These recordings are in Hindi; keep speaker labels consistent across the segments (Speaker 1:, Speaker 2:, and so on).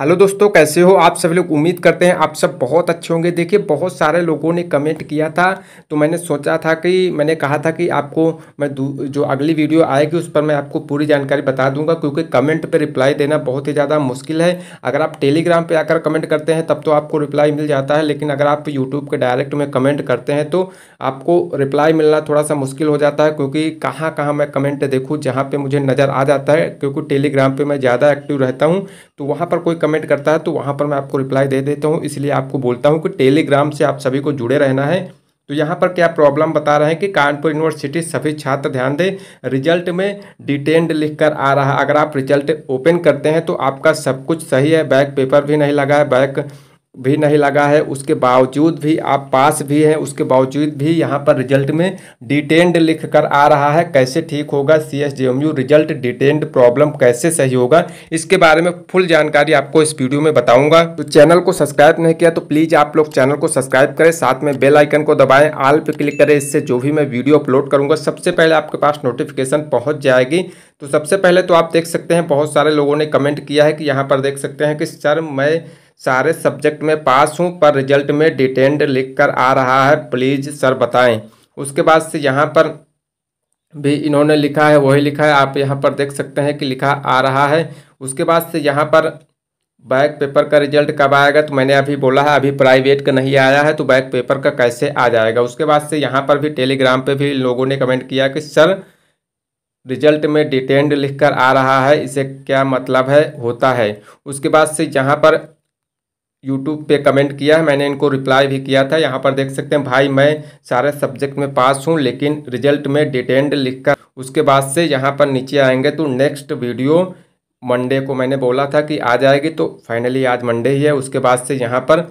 Speaker 1: हेलो दोस्तों कैसे हो आप सभी लोग उम्मीद करते हैं आप सब बहुत अच्छे होंगे देखिए बहुत सारे लोगों ने कमेंट किया था तो मैंने सोचा था कि मैंने कहा था कि आपको मैं जो अगली वीडियो आएगी उस पर मैं आपको पूरी जानकारी बता दूंगा क्योंकि कमेंट पर रिप्लाई देना बहुत ही ज़्यादा मुश्किल है अगर आप टेलीग्राम पर आकर कमेंट करते हैं तब तो आपको रिप्लाई मिल जाता है लेकिन अगर आप यूट्यूब के डायरेक्ट में कमेंट करते हैं तो आपको रिप्लाई मिलना थोड़ा सा मुश्किल हो जाता है क्योंकि कहाँ कहाँ मैं कमेंट देखूँ जहाँ पर मुझे नज़र आ जाता है क्योंकि टेलीग्राम पर मैं ज़्यादा एक्टिव रहता हूँ तो वहाँ पर कोई कमेंट करता है तो वहाँ पर मैं आपको रिप्लाई दे देता हूँ इसलिए आपको बोलता हूँ कि टेलीग्राम से आप सभी को जुड़े रहना है तो यहाँ पर क्या प्रॉब्लम बता रहे हैं कि कानपुर यूनिवर्सिटी सभी छात्र ध्यान दें रिजल्ट में डिटेंड लिखकर आ रहा अगर आप रिजल्ट ओपन करते हैं तो आपका सब कुछ सही है बैक पेपर भी नहीं लगा है बैक भी नहीं लगा है उसके बावजूद भी आप पास भी हैं उसके बावजूद भी यहाँ पर रिजल्ट में डिटेंड लिख कर आ रहा है कैसे ठीक होगा C S result detained problem कैसे सही होगा इसके बारे में फुल जानकारी आपको इस वीडियो में बताऊंगा तो चैनल को सब्सक्राइब नहीं किया तो प्लीज़ आप लोग चैनल को सब्सक्राइब करें साथ में बेल आइकन को दबाएं आल पर क्लिक करें इससे जो भी मैं वीडियो अपलोड करूँगा सबसे पहले आपके पास नोटिफिकेशन पहुँच जाएगी तो सबसे पहले तो आप देख सकते हैं बहुत सारे लोगों ने कमेंट किया है कि यहाँ पर देख सकते हैं कि सर मैं सारे सब्जेक्ट में पास हूँ पर रिजल्ट में डिटेंड लिख कर आ रहा है प्लीज़ सर बताएं उसके बाद से यहाँ पर भी इन्होंने लिखा है वही लिखा है आप यहाँ पर देख सकते हैं कि लिखा आ रहा है उसके बाद से यहाँ पर बैक पेपर का रिजल्ट कब आएगा तो मैंने अभी बोला है अभी प्राइवेट का नहीं आया है तो बैक पेपर का कैसे आ जाएगा उसके बाद से यहाँ पर भी टेलीग्राम पे भी लोगों ने कमेंट किया कि सर रिजल्ट में डिटेंड लिखकर आ रहा है इसे क्या मतलब है होता है उसके बाद से यहाँ पर यूट्यूब पे कमेंट किया है मैंने इनको रिप्लाई भी किया था यहाँ पर देख सकते हैं भाई मैं सारे सब्जेक्ट में पास हूँ लेकिन रिजल्ट में डिटेंड लिखकर उसके बाद से यहाँ पर नीचे आएंगे तो नेक्स्ट वीडियो मंडे को मैंने बोला था कि आ जाएगी तो फाइनली आज मंडे ही है उसके बाद से यहाँ पर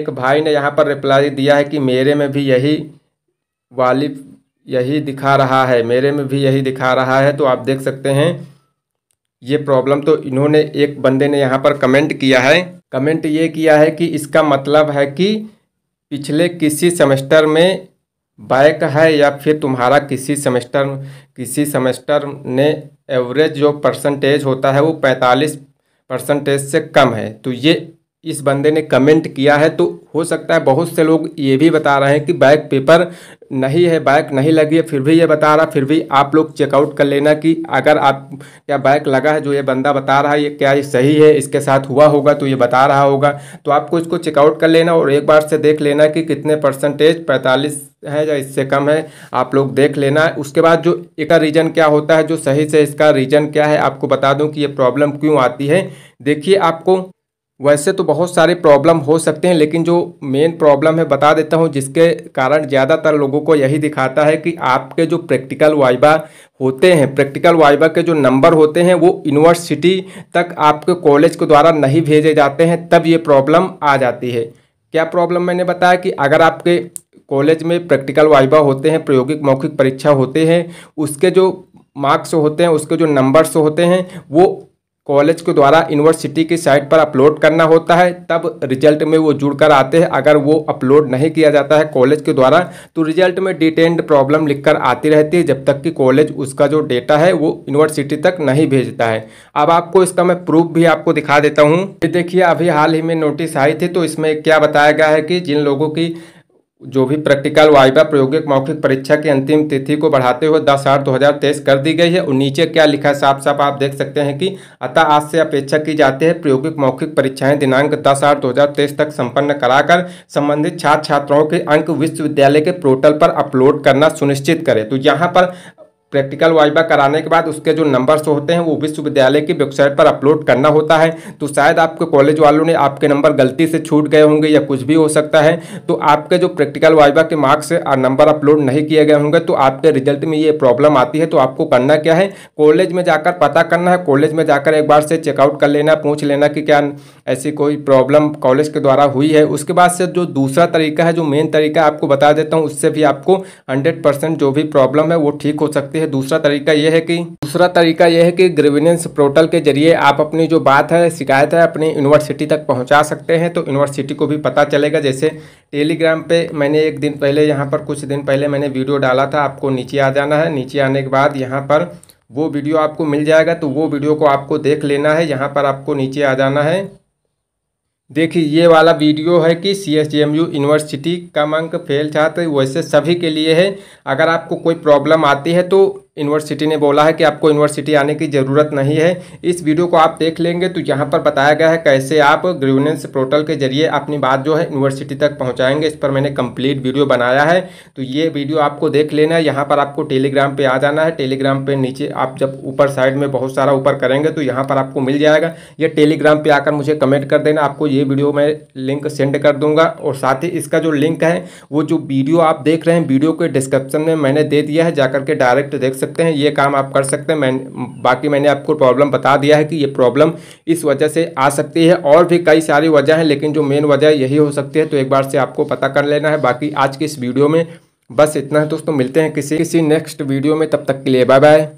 Speaker 1: एक भाई ने यहाँ पर रिप्लाई दिया है कि मेरे में भी यही वाली यही दिखा रहा है मेरे में भी यही दिखा रहा है तो आप देख सकते हैं ये प्रॉब्लम तो इन्होंने एक बंदे ने यहाँ पर कमेंट किया है कमेंट ये किया है कि इसका मतलब है कि पिछले किसी सेमेस्टर में बैक है या फिर तुम्हारा किसी सेमेस्टर किसी सेमेस्टर ने एवरेज जो परसेंटेज होता है वो पैंतालीस परसेंटेज से कम है तो ये इस बंदे ने कमेंट किया है तो हो सकता है बहुत से लोग ये भी बता रहे हैं कि बैक पेपर नहीं है बैक नहीं लगी है फिर भी ये बता रहा फिर भी आप लोग चेकआउट कर लेना कि अगर आप क्या बैक लगा है जो ये बंदा बता रहा है ये क्या ये सही है इसके साथ हुआ होगा तो ये बता रहा होगा तो आपको इसको चेकआउट कर लेना और एक बार से देख लेना कि कितने परसेंटेज पैंतालीस है या इससे कम है आप लोग देख लेना उसके बाद जो एक रीज़न क्या होता है जो सही से इसका रीज़न क्या है आपको बता दूँ कि ये प्रॉब्लम क्यों आती है देखिए आपको वैसे तो बहुत सारे प्रॉब्लम हो सकते हैं लेकिन जो मेन प्रॉब्लम है बता देता हूँ जिसके कारण ज़्यादातर लोगों को यही दिखाता है कि आपके जो प्रैक्टिकल वाइबा होते हैं प्रैक्टिकल वाइबा के जो नंबर होते हैं वो यूनिवर्सिटी तक आपके कॉलेज के द्वारा नहीं भेजे जाते हैं तब ये प्रॉब्लम आ जाती है क्या प्रॉब्लम मैंने बताया कि अगर आपके कॉलेज में प्रैक्टिकल वाइबा होते हैं प्रायोगिक मौखिक परीक्षा होते हैं उसके जो मार्क्स होते हैं उसके जो नंबर्स होते हैं वो कॉलेज के द्वारा यूनिवर्सिटी की साइट पर अपलोड करना होता है तब रिजल्ट में वो जुड़ कर आते हैं अगर वो अपलोड नहीं किया जाता है कॉलेज के द्वारा तो रिजल्ट में डिटेंड प्रॉब्लम लिखकर आती रहती है जब तक कि कॉलेज उसका जो डेटा है वो यूनिवर्सिटी तक नहीं भेजता है अब आपको इसका मैं प्रूफ भी आपको दिखा देता हूँ देखिए अभी हाल ही में नोटिस आई थी तो इसमें क्या बताया गया है कि जिन लोगों की जो भी प्रैक्टिकल वाइबा प्रायोगिक मौखिक परीक्षा की अंतिम तिथि को बढ़ाते हुए दस आठ दो हज़ार तेईस कर दी गई है और नीचे क्या लिखा है साफ साफ आप देख सकते हैं कि अतः आज से अपेक्षा की जाती है प्रायोगिक मौखिक परीक्षाएं दिनांक दस आठ दो हज़ार तेईस तक संपन्न कराकर संबंधित छात्र छात्राओं के अंक विश्वविद्यालय के पोर्टल पर अपलोड करना सुनिश्चित करें तो यहाँ पर प्रैक्टिकल वाइबा कराने के बाद उसके जो नंबर्स होते हैं वो विश्वविद्यालय की वेबसाइट पर अपलोड करना होता है तो शायद आपके कॉलेज वालों ने आपके नंबर गलती से छूट गए होंगे या कुछ भी हो सकता है तो आपके जो प्रैक्टिकल वाइबा के मार्क्स और नंबर अपलोड नहीं किए गए होंगे तो आपके रिजल्ट में ये प्रॉब्लम आती है तो आपको करना क्या है कॉलेज में जाकर पता करना है कॉलेज में जाकर एक बार से चेकआउट कर लेना पूछ लेना कि क्या ऐसी कोई प्रॉब्लम कॉलेज के द्वारा हुई है उसके बाद से जो दूसरा तरीका है जो मेन तरीका आपको बता देता हूँ उससे भी आपको हंड्रेड जो भी प्रॉब्लम है वो ठीक हो सकती है है दूसरा तरीका यह है कि दूसरा तरीका यह है कि ग्रेविनेंस पोर्टल के जरिए आप अपनी जो बात है शिकायत है अपनी यूनिवर्सिटी तक पहुंचा सकते हैं तो यूनिवर्सिटी को भी पता चलेगा जैसे टेलीग्राम पे मैंने एक दिन पहले यहाँ पर कुछ दिन पहले मैंने वीडियो डाला था आपको नीचे आ जाना है नीचे आने के बाद यहाँ पर वो वीडियो आपको मिल जाएगा तो वो वीडियो को आपको देख लेना है यहाँ पर आपको नीचे आ जाना है देखिए ये वाला वीडियो है कि C S M U university कम अंक फेल छात्र तो वैसे सभी के लिए है अगर आपको कोई प्रॉब्लम आती है तो यूनिवर्सिटी ने बोला है कि आपको यूनिवर्सिटी आने की ज़रूरत नहीं है इस वीडियो को आप देख लेंगे तो यहाँ पर बताया गया है कैसे आप ग्रीवनेंस पोर्टल के जरिए अपनी बात जो है यूनिवर्सिटी तक पहुँचाएंगे इस पर मैंने कंप्लीट वीडियो बनाया है तो ये वीडियो आपको देख लेना है यहाँ पर आपको टेलीग्राम पर आ जाना है टेलीग्राम पर नीचे आप जब ऊपर साइड में बहुत सारा ऊपर करेंगे तो यहाँ पर आपको मिल जाएगा या टेलीग्राम पर आकर मुझे कमेंट कर देना आपको ये वीडियो मैं लिंक सेंड कर दूँगा और साथ ही इसका जो लिंक है वो जो वीडियो आप देख रहे हैं वीडियो के डिस्क्रिप्शन में मैंने दे दिया है जाकर के डायरेक्ट देख सकते हैं ये काम आप कर सकते हैं मैं बाकी मैंने आपको प्रॉब्लम बता दिया है कि ये प्रॉब्लम इस वजह से आ सकती है और भी कई सारी वजह हैं लेकिन जो मेन वजह यही हो सकती है तो एक बार से आपको पता कर लेना है बाकी आज की इस वीडियो में बस इतना है दोस्तों मिलते हैं किसी किसी नेक्स्ट वीडियो में तब तक के लिए बाय बाय